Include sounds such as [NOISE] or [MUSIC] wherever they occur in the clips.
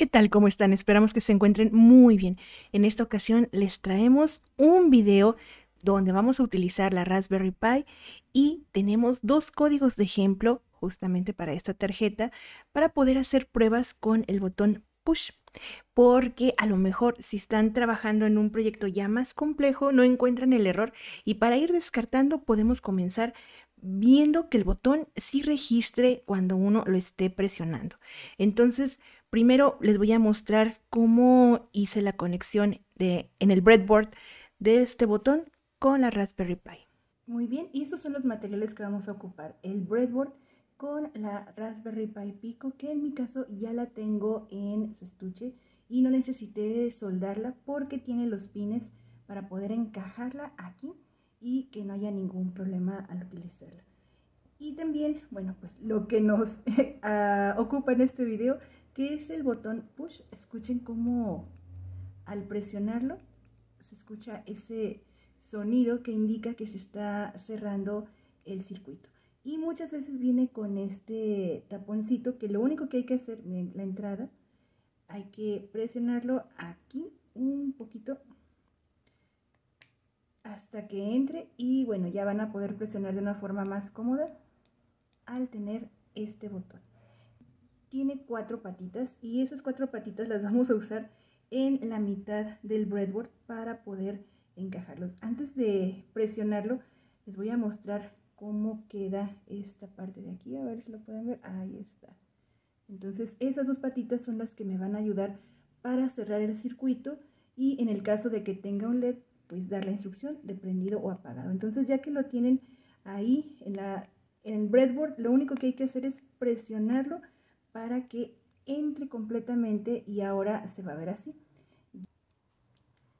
¿Qué tal? ¿Cómo están? Esperamos que se encuentren muy bien. En esta ocasión les traemos un video donde vamos a utilizar la Raspberry Pi y tenemos dos códigos de ejemplo justamente para esta tarjeta para poder hacer pruebas con el botón push porque a lo mejor si están trabajando en un proyecto ya más complejo no encuentran el error y para ir descartando podemos comenzar viendo que el botón sí registre cuando uno lo esté presionando. Entonces Primero les voy a mostrar cómo hice la conexión en el breadboard de este botón con la Raspberry Pi. Muy bien, y esos son los materiales que vamos a ocupar. El breadboard con la Raspberry Pi Pico, que en mi caso ya la tengo en su estuche y no necesité soldarla porque tiene los pines para poder encajarla aquí y que no haya ningún problema al utilizarla. Y también, bueno, pues lo que nos [LAUGHS] ah, ocupa en este video es el botón push? Escuchen cómo al presionarlo se escucha ese sonido que indica que se está cerrando el circuito. Y muchas veces viene con este taponcito que lo único que hay que hacer, en la entrada, hay que presionarlo aquí un poquito hasta que entre y bueno, ya van a poder presionar de una forma más cómoda al tener este botón tiene cuatro patitas y esas cuatro patitas las [LAUGHS] vamos a usar en la mitad del breadboard para poder encajarlos. Antes de presionarlo, les voy a mostrar cómo queda esta parte de aquí. A ver si lo pueden ver. Ahí está. Entonces, esas dos patitas son las que me van a ayudar para cerrar el circuito y en el caso de que tenga un LED, pues dar la instrucción de prendido o apagado. Entonces, ya que lo tienen ahí en, la, en el breadboard, lo único que hay que hacer es presionarlo para que entre completamente y ahora se va a ver así.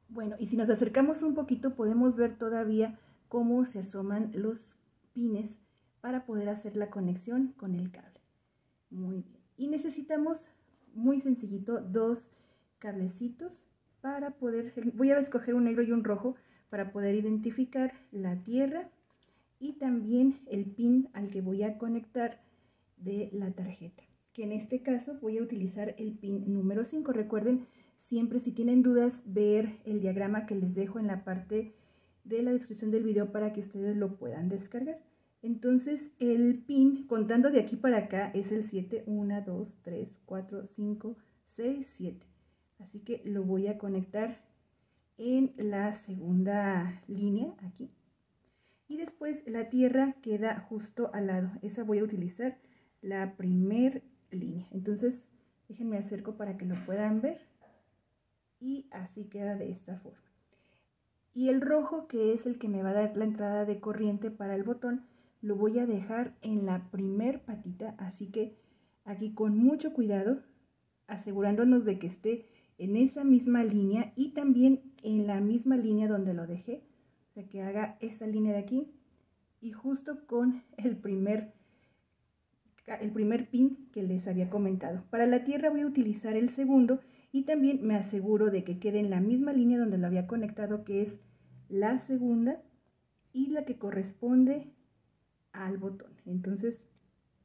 Bueno, y si nos acercamos un poquito podemos ver todavía cómo se asoman los pines para poder hacer la conexión con el cable. Muy bien. Y necesitamos, muy sencillito, dos cablecitos para poder... Voy a escoger un negro y un rojo para poder identificar la tierra y también el pin al que voy a conectar de la tarjeta que en este caso voy a utilizar el pin número 5. Recuerden, siempre si tienen dudas, ver el diagrama que les dejo en la parte de la descripción del video para que ustedes lo puedan descargar. Entonces el pin, contando de aquí para acá, es el 7, 1, 2, 3, 4, 5, 6, 7. Así que lo voy a conectar en la segunda línea, aquí. Y después la tierra queda justo al lado. Esa voy a utilizar la primer línea. Entonces, déjenme acerco para que lo puedan ver. Y así queda de esta forma. Y el rojo, que es el que me va a dar la entrada de corriente para el botón, lo voy a dejar en la primer patita, así que aquí con mucho cuidado, asegurándonos de que esté en esa misma línea y también en la misma línea donde lo dejé, o sea que haga esta línea de aquí y justo con el primer el primer pin que les había comentado. Para la tierra voy a utilizar el segundo y también me aseguro de que quede en la misma línea donde lo había conectado que es la segunda y la que corresponde al botón. Entonces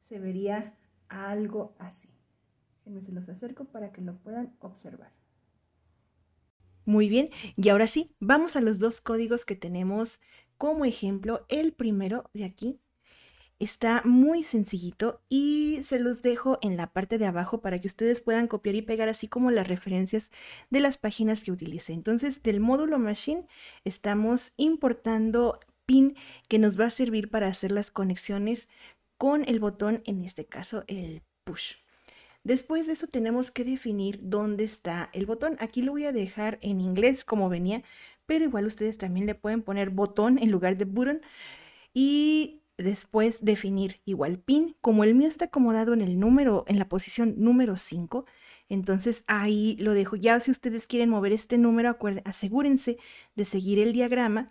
se vería algo así. Se los acerco para que lo puedan observar. Muy bien, y ahora sí, vamos a los dos códigos que tenemos como ejemplo. El primero de aquí Está muy sencillito y se los dejo en la parte de abajo para que ustedes puedan copiar y pegar así como las referencias de las páginas que utilice. Entonces del módulo Machine estamos importando pin que nos va a servir para hacer las conexiones con el botón, en este caso el push. Después de eso tenemos que definir dónde está el botón. Aquí lo voy a dejar en inglés como venía, pero igual ustedes también le pueden poner botón en lugar de button. Y después definir igual pin, como el mío está acomodado en el número, en la posición número 5, entonces ahí lo dejo. Ya si ustedes quieren mover este número, asegúrense de seguir el diagrama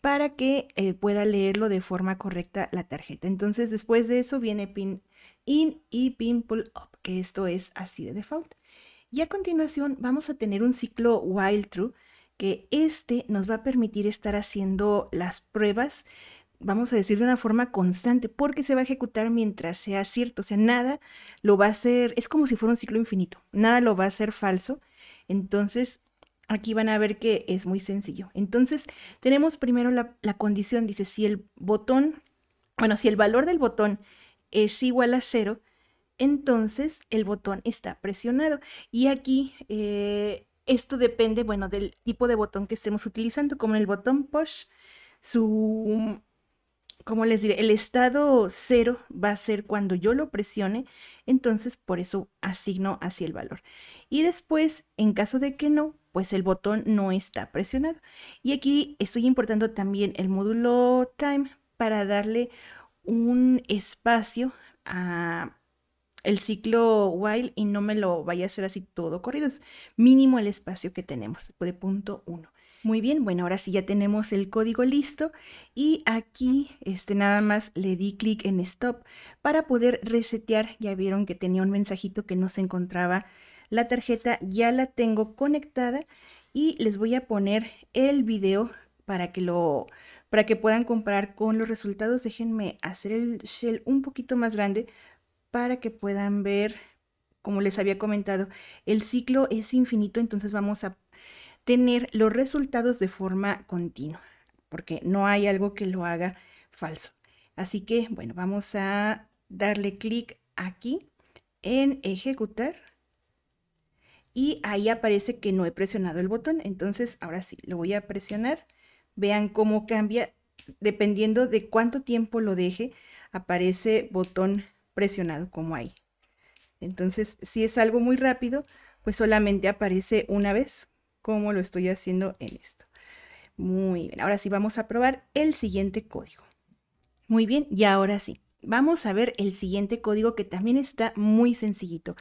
para que eh, pueda leerlo de forma correcta la tarjeta. Entonces después de eso viene pin in y pin pull up, que esto es así de default. Y a continuación vamos a tener un ciclo while true, que este nos va a permitir estar haciendo las pruebas vamos a decir, de una forma constante, porque se va a ejecutar mientras sea cierto. O sea, nada lo va a hacer, es como si fuera un ciclo infinito, nada lo va a hacer falso. Entonces, aquí van a ver que es muy sencillo. Entonces, tenemos primero la, condición, dice, si el botón, bueno, si el valor del botón es igual a cero, entonces el botón está presionado. Y aquí... Eh, esto depende, bueno, del tipo de botón que estemos utilizando, como el botón push, su como les diré, el estado cero va a ser cuando yo lo presione, entonces por eso asigno así el valor. Y después, en caso de que no, pues el botón no está presionado. Y aquí estoy importando también el módulo time para darle un espacio a el ciclo while y no me lo vaya a hacer así todo corrido. Es mínimo el espacio que tenemos de punto 1. Muy bien, bueno, ahora sí ya tenemos el código listo y aquí este, nada más le di clic en Stop para poder resetear. Ya vieron que tenía un mensajito que no se encontraba la tarjeta, ya la tengo conectada y les voy a poner el video para que lo para que puedan comparar con los resultados. Déjenme hacer el shell un poquito más grande para que puedan ver, como les había comentado, el ciclo es infinito, entonces vamos a tener los resultados de forma continua, porque no hay algo que lo haga falso. Así que, bueno, vamos a darle clic aquí en ejecutar y ahí aparece que no he presionado el botón. Entonces, ahora sí, lo voy a presionar. Vean cómo cambia dependiendo de cuánto tiempo lo deje, aparece botón presionado como ahí. Entonces, si es algo muy rápido, pues solamente aparece una vez. Cómo lo estoy haciendo en esto. Muy bien, ahora sí vamos a probar el siguiente código. Muy bien, y ahora sí, vamos a ver el siguiente código que también está muy sencillito.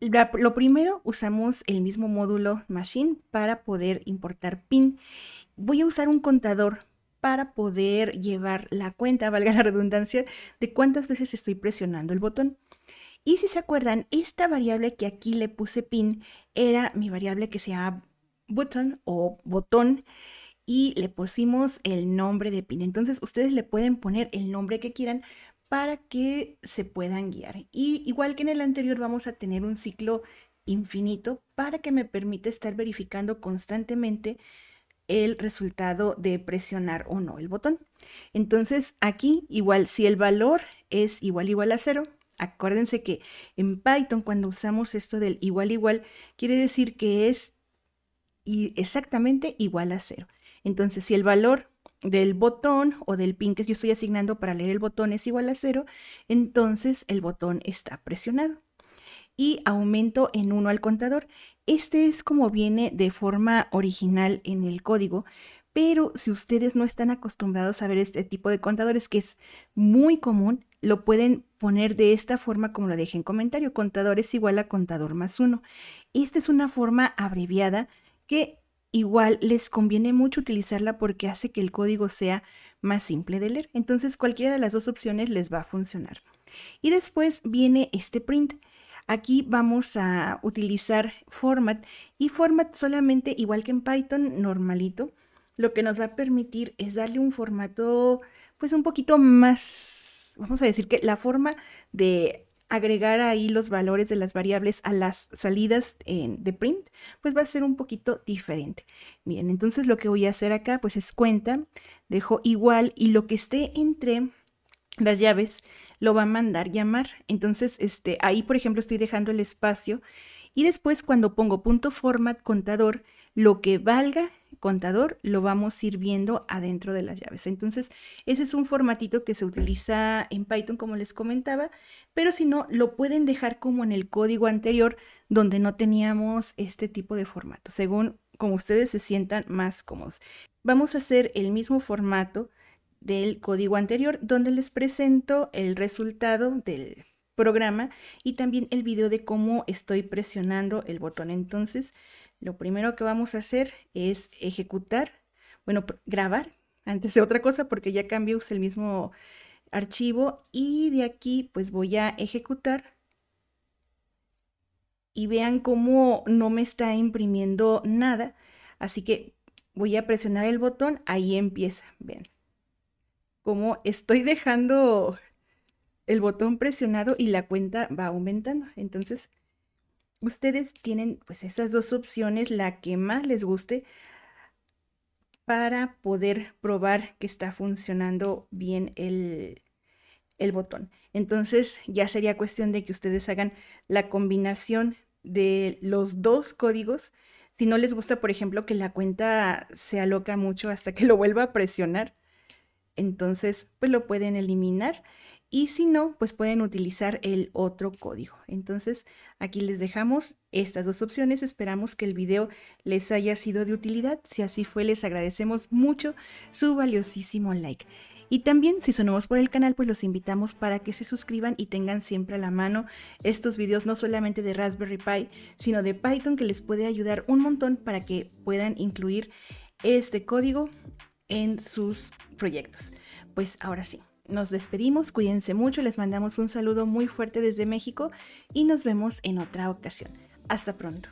lo primero, usamos el mismo módulo machine para poder importar pin. Voy a usar un contador para poder llevar la cuenta, [LAUGHS] valga la redundancia, de cuántas veces estoy presionando el botón. Y si se acuerdan, esta variable que aquí le puse pin era mi variable que se ha button o botón y le pusimos el nombre de pin. Entonces ustedes le pueden poner el nombre que quieran para que se puedan guiar. Y igual que en el anterior vamos a tener un ciclo infinito para que me permita estar verificando constantemente el resultado de presionar o no el botón. Entonces aquí igual si el valor es igual igual a cero, acuérdense que en Python cuando usamos esto del igual igual quiere decir que es y exactamente igual a cero. Entonces, si el valor del botón o del pin que yo estoy asignando para leer el botón es igual a cero, entonces el botón está presionado. Y aumento en 1 al contador. Este es como viene de forma original en el código, pero si ustedes no están acostumbrados a ver este tipo de contadores, que es muy común, lo pueden poner de esta forma como lo dejé en comentario, contador es igual a contador más uno. Esta es una forma abreviada que igual les conviene mucho utilizarla porque hace que el código sea más simple de leer. Entonces cualquiera de las dos opciones les va a funcionar. Y después viene este print. Aquí vamos a utilizar format y format solamente igual que en Python normalito. Lo que nos va a permitir es darle un formato pues un poquito más, vamos a decir que la forma de agregar ahí los valores de las variables a las salidas de print, pues va a ser un poquito diferente. Bien, entonces lo que voy a hacer acá, pues es cuenta, dejo igual y lo que esté entre las llaves lo va a mandar llamar. Entonces, este, ahí, por ejemplo, estoy dejando el espacio y después cuando pongo punto format contador, lo que valga contador lo vamos a ir viendo adentro de las llaves. Entonces, ese es un formatito que se utiliza en Python, como les comentaba, pero si no, lo pueden dejar como en el código anterior, donde no teníamos este tipo de formato, según como ustedes se sientan más cómodos. Vamos a hacer el mismo formato del código anterior, donde les presento el resultado del programa y también el video de cómo estoy presionando el botón. Entonces, lo primero que vamos a hacer es ejecutar, bueno, grabar antes de otra cosa porque ya cambié, el mismo archivo y de aquí pues voy a ejecutar y vean cómo no me está imprimiendo nada. Así que voy a presionar el botón, ahí empieza, vean. Como estoy dejando el botón presionado y la cuenta va aumentando. Entonces, ustedes tienen pues esas dos opciones, la que más les guste para poder probar que está funcionando bien el, el botón. Entonces ya sería cuestión de que ustedes hagan la combinación de los dos códigos. Si no les gusta, por ejemplo, que la cuenta se aloca mucho hasta que lo vuelva a presionar, entonces pues lo pueden eliminar y si no, pues pueden utilizar el otro código. Entonces, aquí les dejamos estas dos opciones. Esperamos que el video les haya sido de utilidad. Si así fue, les agradecemos mucho su valiosísimo like. Y también, si son nuevos por el canal, pues los invitamos para que se suscriban y tengan siempre a la mano estos videos, no solamente de Raspberry Pi, sino de Python, que les puede ayudar un montón para que puedan incluir este código en sus proyectos. Pues ahora sí, nos despedimos, cuídense mucho, les mandamos un saludo muy fuerte desde México y nos vemos en otra ocasión. Hasta pronto.